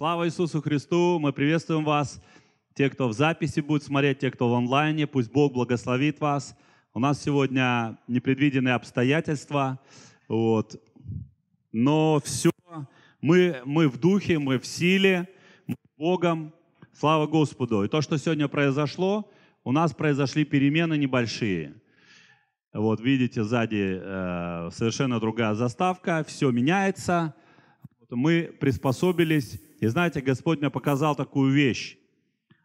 Слава Иисусу Христу! Мы приветствуем вас. Те, кто в записи будет смотреть, те, кто в онлайне, пусть Бог благословит вас. У нас сегодня непредвиденные обстоятельства. Вот. Но все, мы, мы в духе, мы в силе, мы Богом. Слава Господу! И то, что сегодня произошло, у нас произошли перемены небольшие. Вот видите, сзади э, совершенно другая заставка, все меняется – мы приспособились. И знаете, Господь мне показал такую вещь.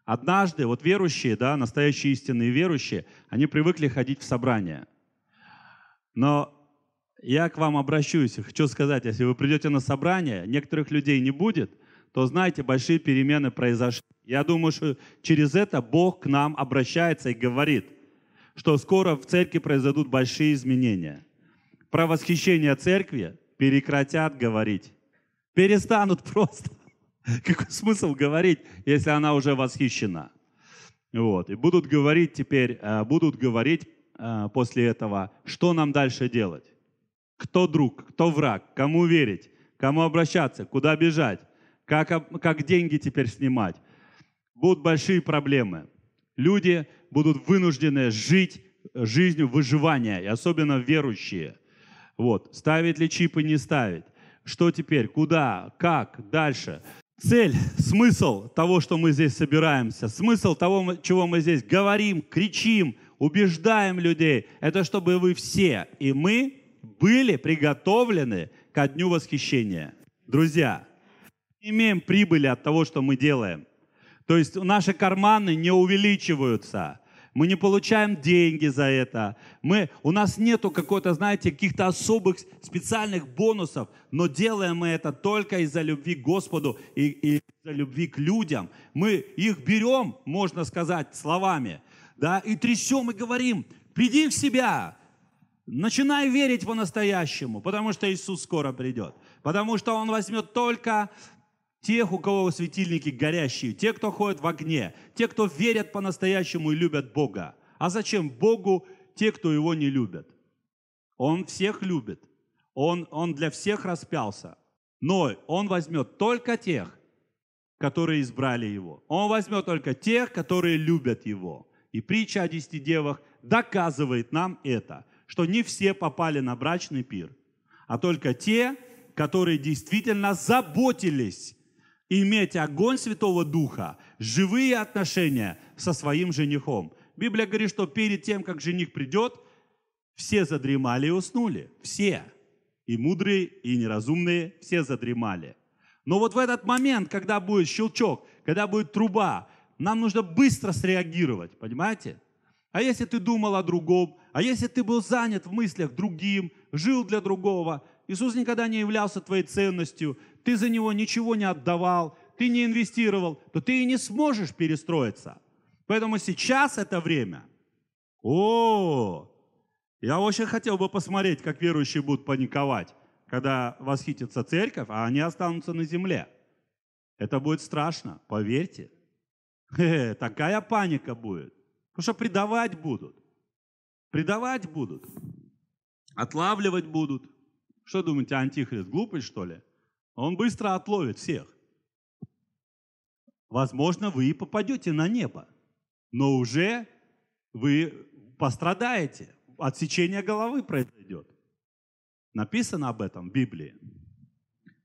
Однажды, вот верующие, да, настоящие истинные верующие, они привыкли ходить в собрания. Но я к вам обращусь, хочу сказать, если вы придете на собрание, некоторых людей не будет, то знаете, большие перемены произошли. Я думаю, что через это Бог к нам обращается и говорит, что скоро в церкви произойдут большие изменения. Про восхищение церкви перекратят говорить перестанут просто. Какой смысл говорить, если она уже восхищена? Вот. И будут говорить теперь, э, будут говорить э, после этого, что нам дальше делать. Кто друг, кто враг, кому верить, кому обращаться, куда бежать, как, как деньги теперь снимать. Будут большие проблемы. Люди будут вынуждены жить э, жизнью выживания, и особенно верующие. Вот. Ставить ли чипы, не ставить. Что теперь? Куда? Как? Дальше? Цель, смысл того, что мы здесь собираемся, смысл того, чего мы здесь говорим, кричим, убеждаем людей, это чтобы вы все и мы были приготовлены ко дню восхищения. Друзья, Не имеем прибыли от того, что мы делаем. То есть наши карманы не увеличиваются – мы не получаем деньги за это, мы, у нас нету какой-то, знаете, каких-то особых специальных бонусов, но делаем мы это только из-за любви к Господу и, и из-за любви к людям. Мы их берем, можно сказать, словами, да, и трясем и говорим, приди в себя, начинай верить по-настоящему, потому что Иисус скоро придет, потому что Он возьмет только тех, у кого светильники горящие, те, кто ходит в огне, те, кто верят по-настоящему и любят Бога. А зачем Богу те, кто его не любят? Он всех любит. Он, он для всех распялся. Но он возьмет только тех, которые избрали его. Он возьмет только тех, которые любят его. И притча о десяти девах доказывает нам это, что не все попали на брачный пир, а только те, которые действительно заботились иметь огонь Святого Духа, живые отношения со своим женихом. Библия говорит, что перед тем, как жених придет, все задремали и уснули. Все. И мудрые, и неразумные, все задремали. Но вот в этот момент, когда будет щелчок, когда будет труба, нам нужно быстро среагировать, понимаете? А если ты думал о другом, а если ты был занят в мыслях другим, жил для другого, Иисус никогда не являлся твоей ценностью, ты за него ничего не отдавал, ты не инвестировал, то ты и не сможешь перестроиться. Поэтому сейчас это время. О, я очень хотел бы посмотреть, как верующие будут паниковать, когда восхитится церковь, а они останутся на земле. Это будет страшно, поверьте. Хе -хе, такая паника будет. Потому что предавать будут. Предавать будут. Отлавливать будут. Что думаете, антихрист глупый, что ли? Он быстро отловит всех. Возможно, вы и попадете на небо, но уже вы пострадаете. Отсечение головы произойдет. Написано об этом в Библии.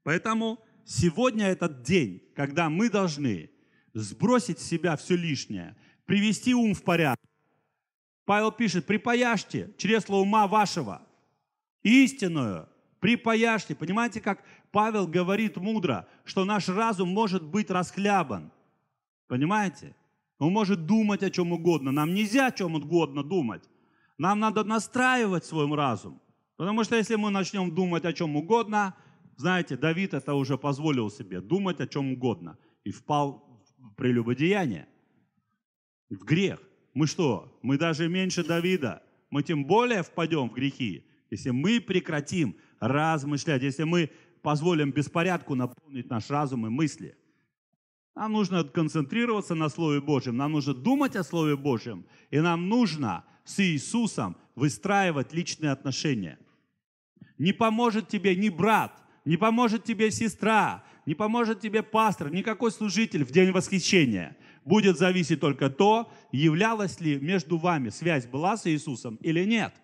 Поэтому сегодня этот день, когда мы должны сбросить с себя все лишнее, привести ум в порядок. Павел пишет, припаяшьте чресло ума вашего истинную припаяшьте. Понимаете, как Павел говорит мудро, что наш разум может быть расхлябан. Понимаете? Он может думать о чем угодно. Нам нельзя о чем угодно думать. Нам надо настраивать свой разум. Потому что если мы начнем думать о чем угодно, знаете, Давид это уже позволил себе думать о чем угодно и впал в прелюбодеяние, в грех. Мы что? Мы даже меньше Давида. Мы тем более впадем в грехи, если мы прекратим размышлять, если мы позволим беспорядку наполнить наш разум и мысли. Нам нужно концентрироваться на Слове Божьем, нам нужно думать о Слове Божьем, и нам нужно с Иисусом выстраивать личные отношения. Не поможет тебе ни брат, не поможет тебе сестра, не поможет тебе пастор, никакой служитель в день восхищения. Будет зависеть только то, являлась ли между вами связь была с Иисусом или нет.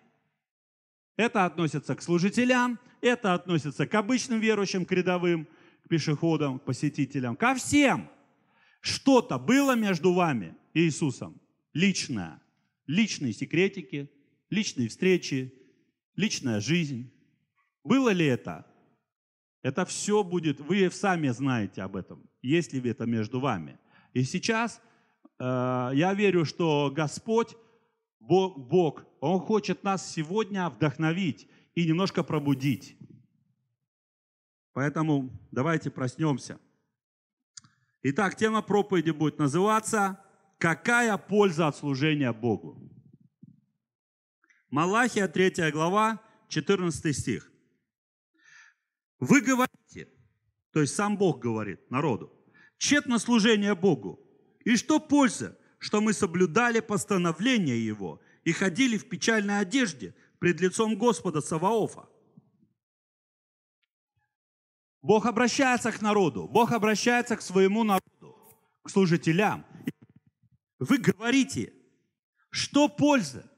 Это относится к служителям, это относится к обычным верующим, к рядовым, к пешеходам, к посетителям, ко всем. Что-то было между вами и Иисусом. Личное. Личные секретики, личные встречи, личная жизнь. Было ли это? Это все будет, вы сами знаете об этом, есть ли это между вами. И сейчас э, я верю, что Господь, Бог, Бог, Он хочет нас сегодня вдохновить и немножко пробудить. Поэтому давайте проснемся. Итак, тема проповеди будет называться «Какая польза от служения Богу?». Малахия 3 глава, 14 стих. «Вы говорите, то есть сам Бог говорит народу, тщетно служение Богу. И что польза, что мы соблюдали постановление Его и ходили в печальной одежде – пред лицом Господа Саваофа. Бог обращается к народу, Бог обращается к своему народу, к служителям. Вы говорите, что польза?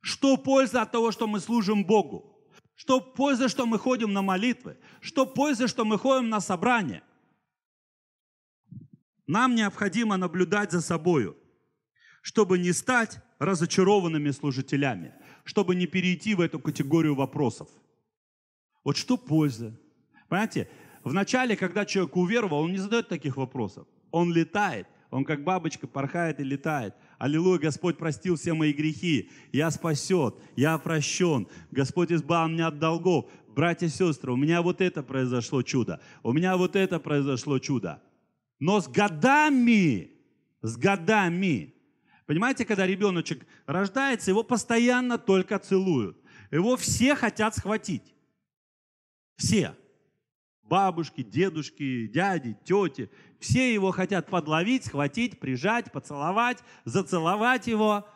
Что польза от того, что мы служим Богу? Что польза, что мы ходим на молитвы? Что польза, что мы ходим на собрание? Нам необходимо наблюдать за собою, чтобы не стать разочарованными служителями чтобы не перейти в эту категорию вопросов. Вот что польза? Понимаете, вначале, когда человек уверовал, он не задает таких вопросов. Он летает, он как бабочка порхает и летает. Аллилуйя, Господь простил все мои грехи, я спасет, я прощен, Господь избавил меня от долгов. Братья и сестры, у меня вот это произошло чудо, у меня вот это произошло чудо. Но с годами, с годами Понимаете, когда ребеночек рождается, его постоянно только целуют. Его все хотят схватить. Все. Бабушки, дедушки, дяди, тети. Все его хотят подловить, схватить, прижать, поцеловать, зацеловать его.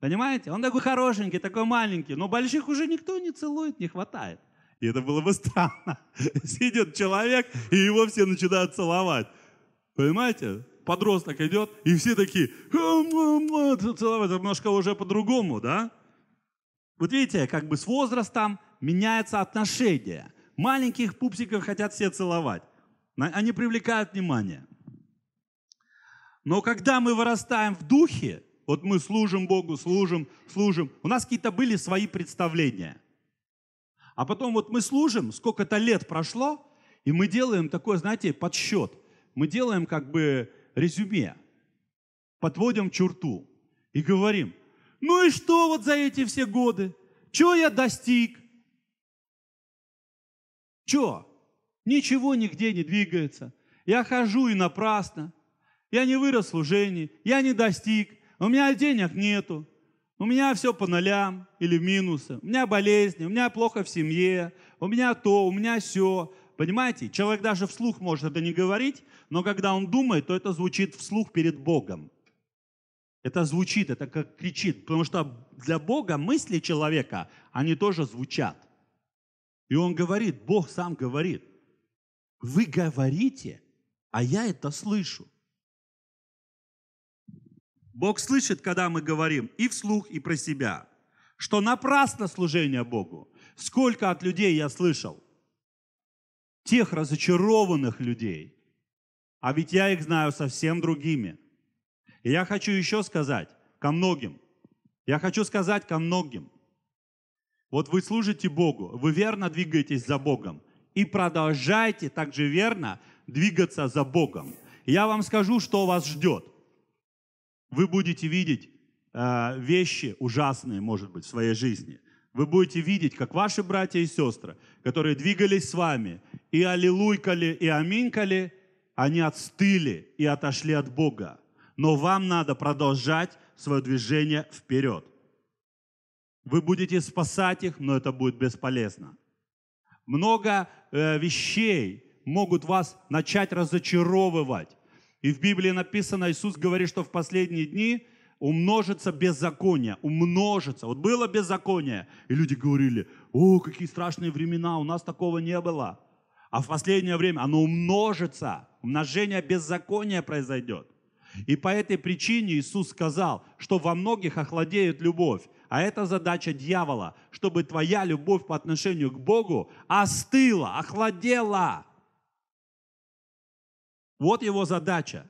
Понимаете? Он такой хорошенький, такой маленький, но больших уже никто не целует, не хватает. И это было бы странно. Сидит человек, и его все начинают целовать. Понимаете? подросток идет, и все такие, целовать, немножко уже по-другому, да? Вот видите, как бы с возрастом меняется отношение. Маленьких пупсиков хотят все целовать. Они привлекают внимание. Но когда мы вырастаем в духе, вот мы служим Богу, служим, служим, у нас какие-то были свои представления. А потом вот мы служим, сколько-то лет прошло, и мы делаем такой, знаете, подсчет. Мы делаем как бы резюме, подводим черту и говорим, ну и что вот за эти все годы? Чего я достиг? Чего? Ничего нигде не двигается. Я хожу и напрасно. Я не вырос в служении, я не достиг, у меня денег нету, у меня все по нулям или в минусы, у меня болезни, у меня плохо в семье, у меня то, у меня все, Понимаете, человек даже вслух может это не говорить, но когда он думает, то это звучит вслух перед Богом. Это звучит, это как кричит, потому что для Бога мысли человека, они тоже звучат. И он говорит, Бог сам говорит, вы говорите, а я это слышу. Бог слышит, когда мы говорим и вслух, и про себя, что напрасно служение Богу. Сколько от людей я слышал – тех разочарованных людей. А ведь я их знаю совсем другими. И я хочу еще сказать ко многим. Я хочу сказать ко многим. Вот вы служите Богу, вы верно двигаетесь за Богом. И продолжайте также верно двигаться за Богом. я вам скажу, что вас ждет. Вы будете видеть э, вещи ужасные, может быть, в своей жизни вы будете видеть, как ваши братья и сестры, которые двигались с вами и аллилуйкали, и аминькали, они отстыли и отошли от Бога. Но вам надо продолжать свое движение вперед. Вы будете спасать их, но это будет бесполезно. Много э, вещей могут вас начать разочаровывать. И в Библии написано, Иисус говорит, что в последние дни умножится беззаконие, умножится. Вот было беззаконие, и люди говорили, о, какие страшные времена, у нас такого не было. А в последнее время оно умножится, умножение беззакония произойдет. И по этой причине Иисус сказал, что во многих охладеет любовь. А это задача дьявола, чтобы твоя любовь по отношению к Богу остыла, охладела. Вот его задача.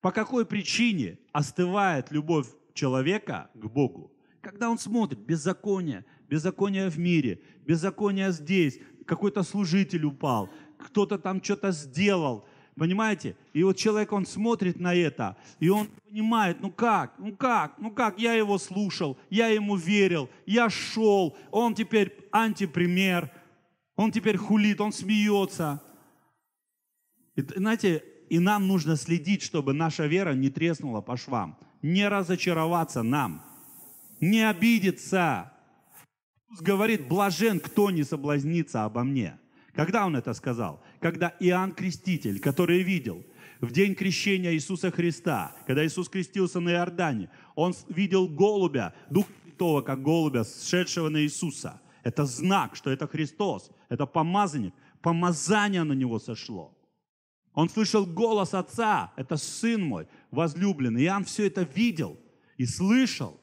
По какой причине остывает любовь человека к Богу? Когда он смотрит беззаконие, беззаконие в мире, беззаконие здесь, какой-то служитель упал, кто-то там что-то сделал, понимаете? И вот человек, он смотрит на это, и он понимает, ну как, ну как, ну как, я его слушал, я ему верил, я шел, он теперь антипример, он теперь хулит, он смеется. И, знаете, и нам нужно следить, чтобы наша вера не треснула по швам, не разочароваться нам, не обидеться. Иисус говорит, блажен, кто не соблазнится обо мне. Когда он это сказал? Когда Иоанн Креститель, который видел в день крещения Иисуса Христа, когда Иисус крестился на Иордане, он видел голубя, Дух Святого, как голубя, сшедшего на Иисуса. Это знак, что это Христос, это помазанник, помазание на него сошло. Он слышал голос Отца, это Сын мой, возлюбленный. Иоанн все это видел и слышал.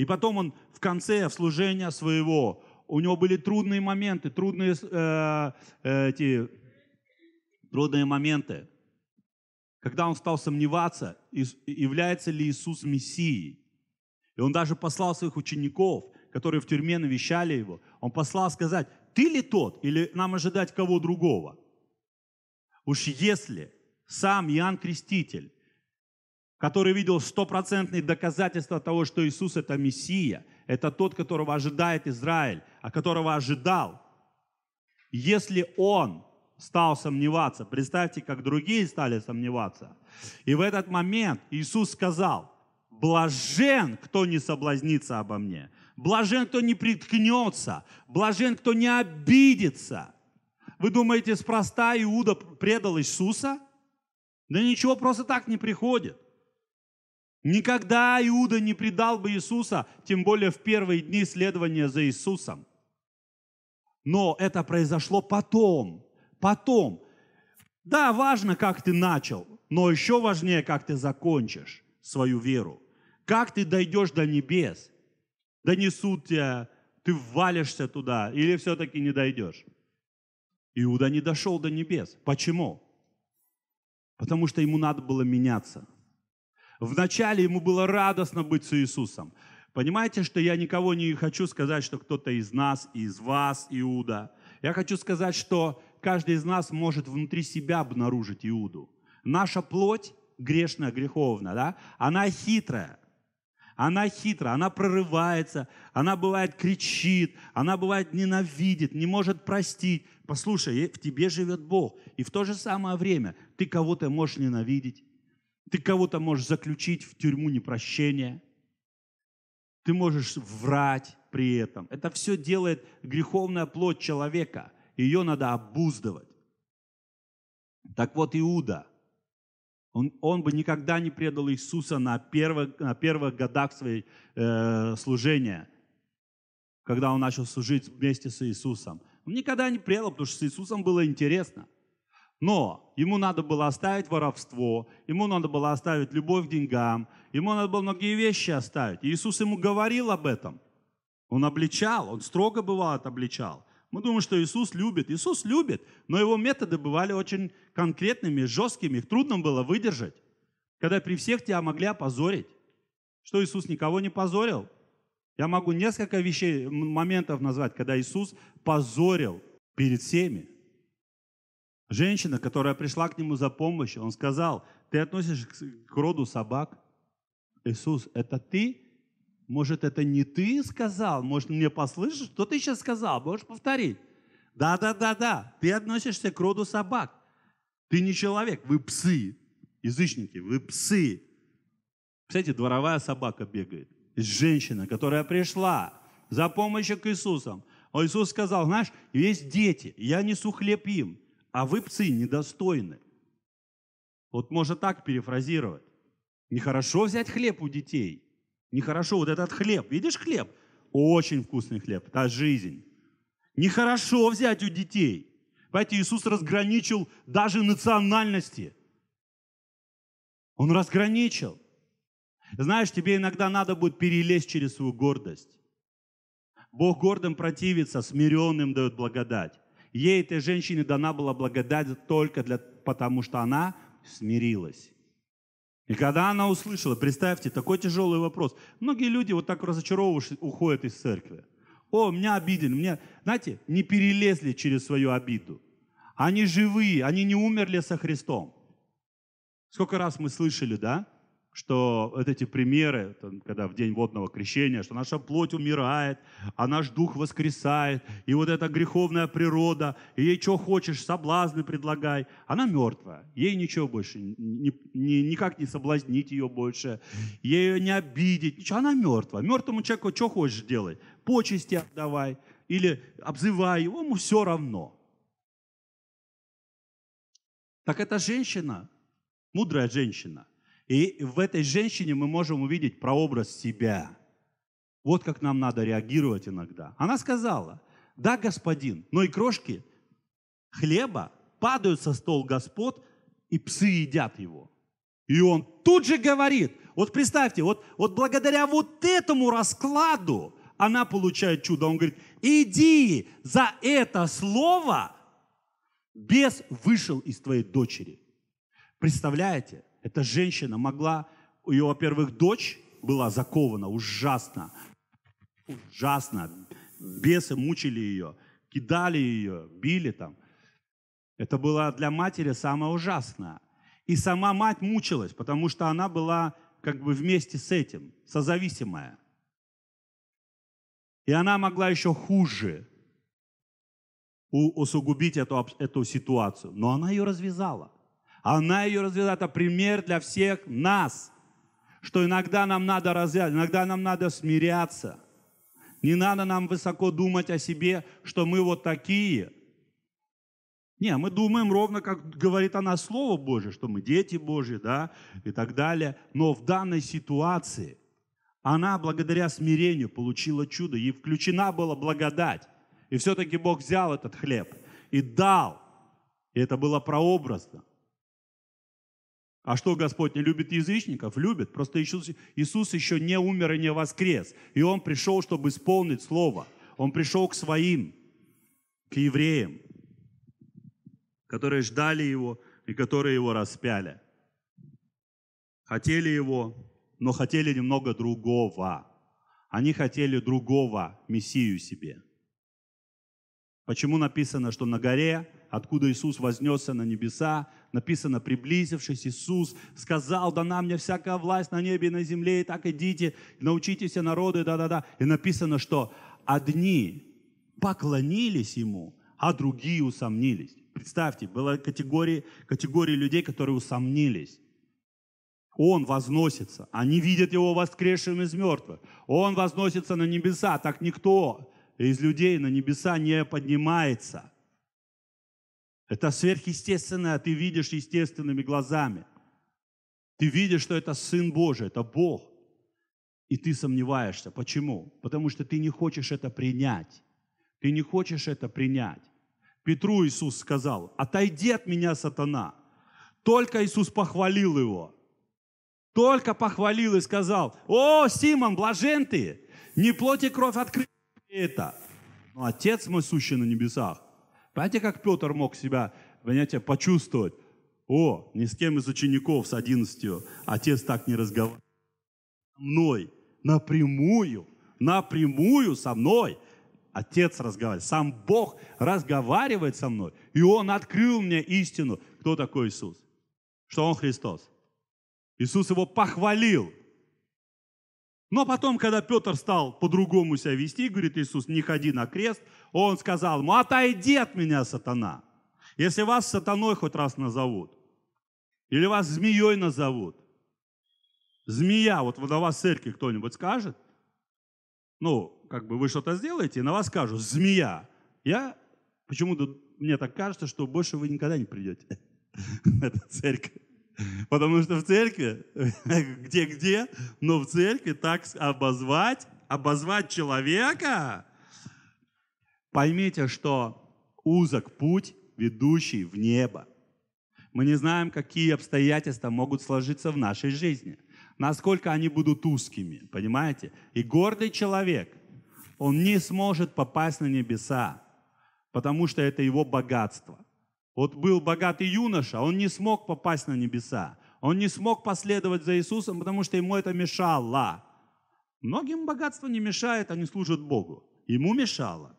И потом он в конце служения своего, у него были трудные моменты, трудные, э, э эти, трудные моменты, когда он стал сомневаться, является ли Иисус Мессией. И он даже послал своих учеников, которые в тюрьме навещали его, он послал сказать, ты ли тот, или нам ожидать кого другого? Уж если сам Иоанн Креститель который видел стопроцентные доказательства того, что Иисус – это Мессия, это тот, которого ожидает Израиль, а которого ожидал. Если он стал сомневаться, представьте, как другие стали сомневаться. И в этот момент Иисус сказал, «Блажен, кто не соблазнится обо мне, блажен, кто не приткнется, блажен, кто не обидится». Вы думаете, спроста Иуда предал Иисуса? Да ничего просто так не приходит. Никогда Иуда не предал бы Иисуса, тем более в первые дни следования за Иисусом. Но это произошло потом, потом. Да, важно, как ты начал, но еще важнее, как ты закончишь свою веру. Как ты дойдешь до небес? Донесут тебя, ты ввалишься туда или все-таки не дойдешь? Иуда не дошел до небес. Почему? Потому что ему надо было меняться – Вначале ему было радостно быть с Иисусом. Понимаете, что я никого не хочу сказать, что кто-то из нас, из вас, Иуда. Я хочу сказать, что каждый из нас может внутри себя обнаружить Иуду. Наша плоть грешная, греховная, да? Она хитрая. Она хитрая, она прорывается, она бывает кричит, она бывает ненавидит, не может простить. Послушай, в тебе живет Бог. И в то же самое время ты кого-то можешь ненавидеть, ты кого-то можешь заключить в тюрьму непрощения. Ты можешь врать при этом. Это все делает греховная плоть человека. Ее надо обуздывать. Так вот Иуда, он, он бы никогда не предал Иисуса на первых, на первых годах своей э, служения, когда он начал служить вместе с Иисусом. Он никогда не предал, потому что с Иисусом было интересно – но ему надо было оставить воровство, ему надо было оставить любовь к деньгам, ему надо было многие вещи оставить. И Иисус ему говорил об этом. Он обличал, он строго бывает обличал. Мы думаем, что Иисус любит. Иисус любит, но его методы бывали очень конкретными, жесткими, их трудно было выдержать. Когда при всех тебя могли опозорить. Что Иисус никого не позорил? Я могу несколько вещей, моментов назвать, когда Иисус позорил перед всеми. Женщина, которая пришла к нему за помощью, он сказал, ты относишься к роду собак? Иисус, это ты? Может, это не ты сказал? Может, мне послышишь? Что ты сейчас сказал? Можешь повторить? Да, да, да, да. Ты относишься к роду собак. Ты не человек, вы псы. Язычники, вы псы. Кстати, дворовая собака бегает. Женщина, которая пришла за помощью к Иисусу, а Иисус сказал, знаешь, есть дети, я несу хлеб им а вы, псы недостойны. Вот можно так перефразировать. Нехорошо взять хлеб у детей. Нехорошо вот этот хлеб. Видишь хлеб? Очень вкусный хлеб. это жизнь. Нехорошо взять у детей. Понимаете, Иисус разграничил даже национальности. Он разграничил. Знаешь, тебе иногда надо будет перелезть через свою гордость. Бог гордым противится, смиренным дает благодать. Ей, этой женщине, дана была благодать только для, потому, что она смирилась. И когда она услышала, представьте, такой тяжелый вопрос. Многие люди вот так разочаровываясь уходят из церкви. О, меня обидели, меня, знаете, не перелезли через свою обиду. Они живые, они не умерли со Христом. Сколько раз мы слышали, да? что вот эти примеры, когда в день водного крещения, что наша плоть умирает, а наш дух воскресает, и вот эта греховная природа, и ей что хочешь, соблазны предлагай, она мертвая, ей ничего больше, ни, ни, никак не соблазнить ее больше, ее не обидеть, ничего, она мертвая. Мертвому человеку что хочешь делай, почести отдавай или обзывай его, ему все равно. Так эта женщина, мудрая женщина, и в этой женщине мы можем увидеть прообраз себя. Вот как нам надо реагировать иногда. Она сказала, да, господин, но и крошки хлеба падают со стол господ, и псы едят его. И он тут же говорит, вот представьте, вот, вот благодаря вот этому раскладу она получает чудо. Он говорит, иди за это слово, бес вышел из твоей дочери. Представляете? Эта женщина могла, ее, во-первых, дочь была закована ужасно, ужасно. Бесы мучили ее, кидали ее, били там. Это было для матери самое ужасное. И сама мать мучилась, потому что она была как бы вместе с этим, созависимая. И она могла еще хуже усугубить эту, эту ситуацию. Но она ее развязала. Она ее развела, это пример для всех нас, что иногда нам надо развязать, иногда нам надо смиряться. Не надо нам высоко думать о себе, что мы вот такие. Не, мы думаем ровно, как говорит она Слово Божье, что мы дети Божьи, да, и так далее. Но в данной ситуации она благодаря смирению получила чудо, ей включена была благодать. И все-таки Бог взял этот хлеб и дал. И это было прообразно. А что Господь не любит язычников? Любит. Просто Иисус, Иисус еще не умер и не воскрес. И Он пришел, чтобы исполнить Слово. Он пришел к своим, к евреям, которые ждали Его и которые Его распяли. Хотели Его, но хотели немного другого. Они хотели другого Мессию себе. Почему написано, что на горе откуда Иисус вознесся на небеса, написано, приблизившись Иисус, сказал, дана мне всякая власть на небе и на земле, и так идите, научите все народы, да-да-да. И написано, что одни поклонились Ему, а другие усомнились. Представьте, была категория, категория людей, которые усомнились. Он возносится, они видят его воскресшим из мертвых. Он возносится на небеса, так никто из людей на небеса не поднимается. Это сверхъестественное, а ты видишь естественными глазами. Ты видишь, что это Сын Божий, это Бог. И ты сомневаешься. Почему? Потому что ты не хочешь это принять. Ты не хочешь это принять. Петру Иисус сказал, отойди от меня, сатана. Только Иисус похвалил его. Только похвалил и сказал, о, Симон, блажен ты, не плоть и кровь открыли это. Но Отец мой сущий на небесах, Понимаете, как Петр мог себя, понимаете, почувствовать? О, ни с кем из учеников с одиннадцатью отец так не разговаривал. Мной, напрямую, напрямую со мной отец разговаривает. Сам Бог разговаривает со мной. И он открыл мне истину. Кто такой Иисус? Что он Христос? Иисус его похвалил. Но потом, когда Петр стал по-другому себя вести, говорит Иисус, не ходи на крест, он сказал ему, отойди от меня, сатана. Если вас сатаной хоть раз назовут, или вас змеей назовут, змея, вот на вас в церкви кто-нибудь скажет, ну, как бы вы что-то сделаете, и на вас скажут, змея. Я почему-то, мне так кажется, что больше вы никогда не придете в эту церковь. Потому что в церкви, где-где, но в церкви так обозвать, обозвать человека. Поймите, что узок путь, ведущий в небо. Мы не знаем, какие обстоятельства могут сложиться в нашей жизни, насколько они будут узкими, понимаете? И гордый человек, он не сможет попасть на небеса, потому что это его богатство – вот был богатый юноша, он не смог попасть на небеса. Он не смог последовать за Иисусом, потому что ему это мешало. Многим богатство не мешает, они служат Богу. Ему мешало.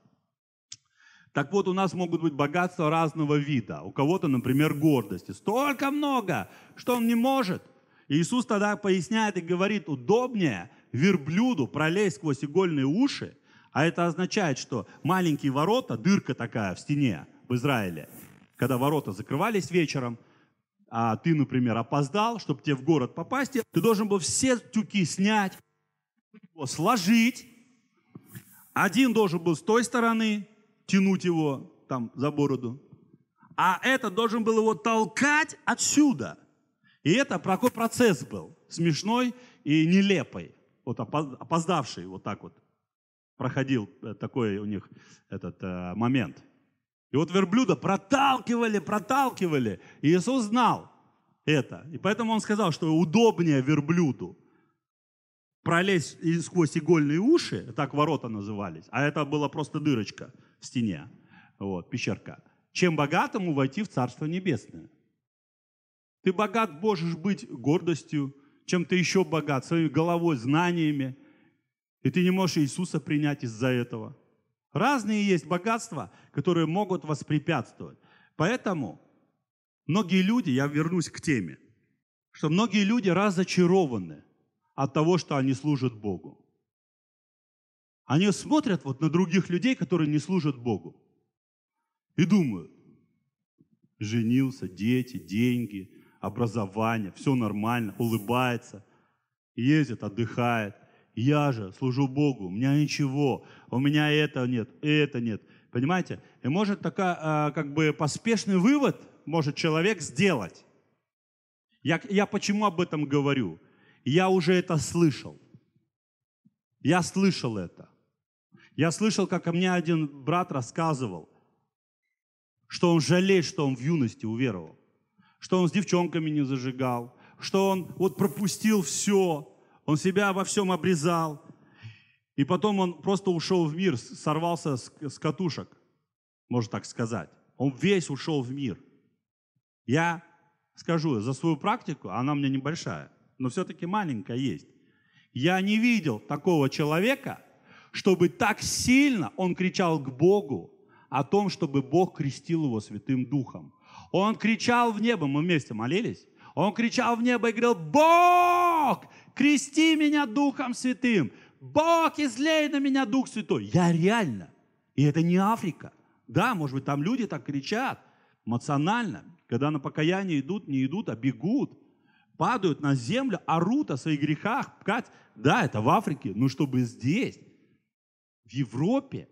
Так вот, у нас могут быть богатства разного вида. У кого-то, например, гордости. Столько много, что он не может. Иисус тогда поясняет и говорит, удобнее верблюду пролезть сквозь игольные уши, а это означает, что маленькие ворота, дырка такая в стене в Израиле – когда ворота закрывались вечером, а ты, например, опоздал, чтобы тебе в город попасть, ты должен был все тюки снять, его сложить. Один должен был с той стороны тянуть его там за бороду, а этот должен был его толкать отсюда. И это такой процесс был, смешной и нелепый. Вот опоздавший вот так вот проходил э, такой у них этот э, момент – и вот верблюда проталкивали, проталкивали. И Иисус знал это. И поэтому Он сказал, что удобнее верблюду пролезть сквозь игольные уши, так ворота назывались, а это была просто дырочка в стене, вот, пещерка, чем богатому войти в Царство Небесное. Ты богат можешь быть гордостью, чем ты еще богат, своей головой, знаниями, и ты не можешь Иисуса принять из-за этого – Разные есть богатства, которые могут воспрепятствовать. Поэтому многие люди, я вернусь к теме, что многие люди разочарованы от того, что они служат Богу. Они смотрят вот на других людей, которые не служат Богу, и думают, женился, дети, деньги, образование, все нормально, улыбается, ездит, отдыхает. Я же служу Богу, у меня ничего, у меня этого нет, это нет. Понимаете? И может такая, а, как бы поспешный вывод может человек сделать. Я, я почему об этом говорю? Я уже это слышал. Я слышал это. Я слышал, как ко мне один брат рассказывал, что он жалеет, что он в юности уверовал, что он с девчонками не зажигал, что он вот пропустил все, он себя во всем обрезал. И потом он просто ушел в мир, сорвался с, катушек, можно так сказать. Он весь ушел в мир. Я скажу, за свою практику, а она у меня небольшая, но все-таки маленькая есть. Я не видел такого человека, чтобы так сильно он кричал к Богу о том, чтобы Бог крестил его Святым Духом. Он кричал в небо, мы вместе молились, он кричал в небо и говорил, Бог, крести меня Духом Святым, Бог, излей на меня Дух Святой. Я реально. И это не Африка. Да, может быть, там люди так кричат эмоционально, когда на покаяние идут, не идут, а бегут, падают на землю, орут о своих грехах, пкать. Да, это в Африке, но чтобы здесь, в Европе.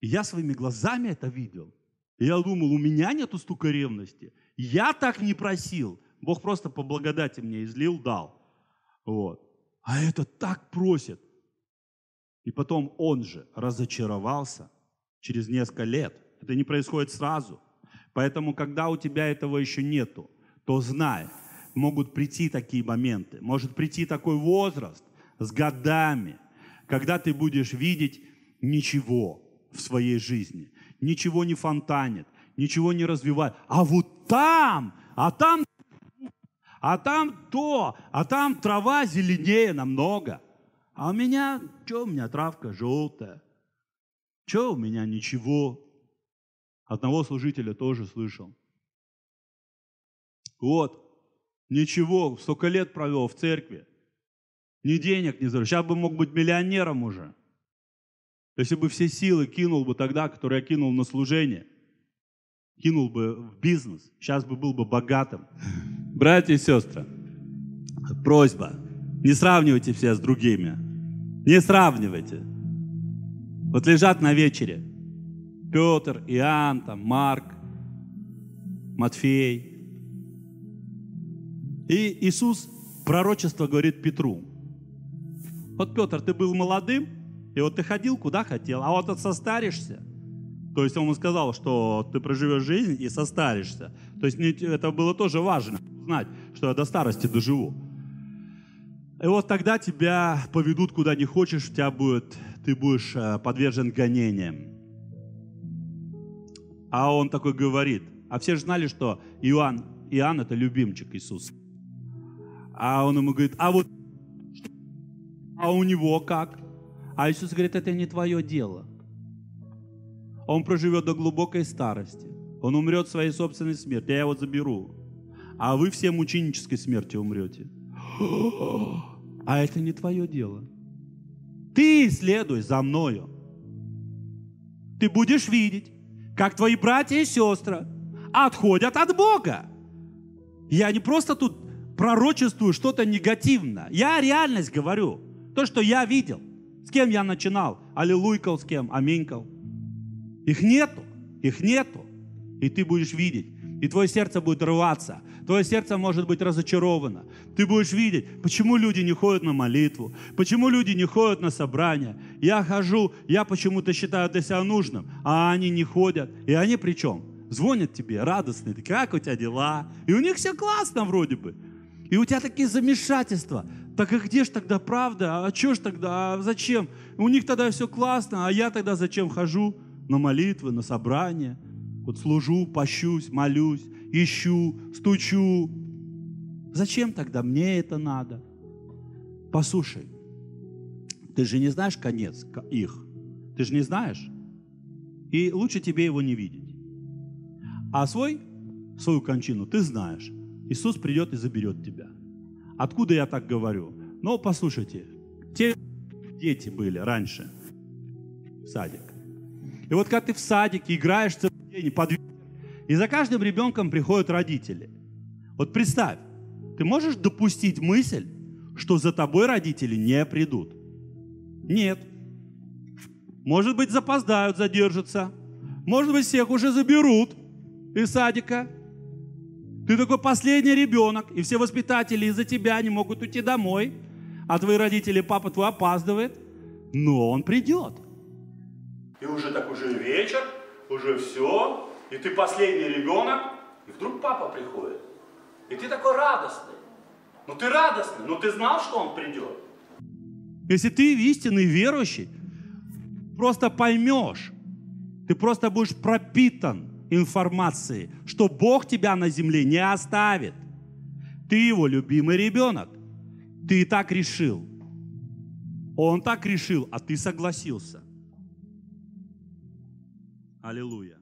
И я своими глазами это видел. И я думал, у меня нету столько ревности. Я так не просил. Бог просто по благодати мне излил, дал. Вот. А это так просит. И потом он же разочаровался через несколько лет. Это не происходит сразу. Поэтому, когда у тебя этого еще нету, то знай, могут прийти такие моменты. Может прийти такой возраст с годами, когда ты будешь видеть ничего в своей жизни. Ничего не фонтанит, ничего не развивает. А вот там, а там а там то, а там трава зеленее намного. А у меня, что у меня травка желтая? Что у меня ничего? Одного служителя тоже слышал. Вот, ничего, столько лет провел в церкви. Ни денег не заработал. Сейчас бы мог быть миллионером уже. Если бы все силы кинул бы тогда, которые я кинул на служение, кинул бы в бизнес, сейчас бы был бы богатым. Братья и сестры, просьба, не сравнивайте все с другими. Не сравнивайте. Вот лежат на вечере Петр, Иоанн, там, Марк, Матфей. И Иисус пророчество говорит Петру. Вот, Петр, ты был молодым, и вот ты ходил куда хотел, а вот ты состаришься. То есть он сказал, что ты проживешь жизнь и состаришься. То есть это было тоже важно знать, что я до старости доживу. И вот тогда тебя поведут куда не хочешь, у тебя будет, ты будешь э, подвержен гонениям. А он такой говорит, а все же знали, что Иоанн, Иоанн это любимчик Иисуса. А он ему говорит, а вот, а у него как? А Иисус говорит, это не твое дело. Он проживет до глубокой старости. Он умрет своей собственной смертью, Я его заберу а вы все мученической смертью умрете. А это не твое дело. Ты следуй за мною. Ты будешь видеть, как твои братья и сестры отходят от Бога. Я не просто тут пророчествую что-то негативно. Я реальность говорю. То, что я видел. С кем я начинал? Аллилуйкал с кем? Аминькал. Их нету. Их нету. И ты будешь видеть. И твое сердце будет рваться. Твое сердце может быть разочаровано. Ты будешь видеть, почему люди не ходят на молитву, почему люди не ходят на собрания. Я хожу, я почему-то считаю для себя нужным, а они не ходят. И они причем звонят тебе радостные, ты как у тебя дела? И у них все классно вроде бы. И у тебя такие замешательства. Так а где ж тогда правда? А что ж тогда? А зачем? У них тогда все классно, а я тогда зачем хожу на молитвы, на собрание? Вот служу, пощусь, молюсь ищу, стучу. Зачем тогда мне это надо? Послушай, ты же не знаешь конец их. Ты же не знаешь. И лучше тебе его не видеть. А свой, свою кончину ты знаешь. Иисус придет и заберет тебя. Откуда я так говорю? Но послушайте, те дети были раньше в садик. И вот когда ты в садике играешь, в день, под и за каждым ребенком приходят родители. Вот представь, ты можешь допустить мысль, что за тобой родители не придут? Нет. Может быть, запоздают, задержатся. Может быть, всех уже заберут из садика. Ты такой последний ребенок, и все воспитатели из-за тебя не могут уйти домой, а твои родители, папа твой опаздывает, но он придет. И уже так уже вечер, уже все, и ты последний ребенок, и вдруг папа приходит. И ты такой радостный. Ну ты радостный, но ты знал, что он придет. Если ты истинный верующий, просто поймешь, ты просто будешь пропитан информацией, что Бог тебя на земле не оставит. Ты его любимый ребенок. Ты так решил. Он так решил, а ты согласился. Аллилуйя.